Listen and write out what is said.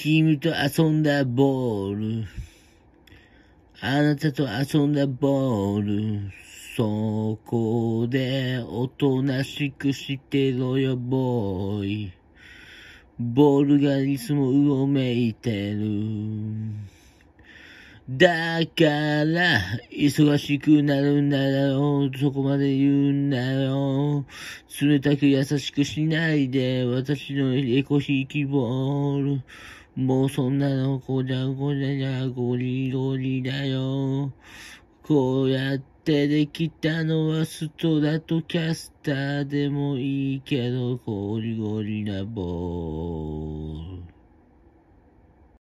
君と遊んだボール。あなたと遊んだボール。そこでおとなしくしてろよ、ボーイ。ボールがいつもうごめいてる。だから、忙しくなるんだよ。そこまで言うんだよ。冷たく優しくしないで、私のエコヒーキボール。もうそんなのこじゃこじゃじゃゴリゴリだよ。こうやってできたのはストラトキャスターでもいいけど、ゴリゴリなボール。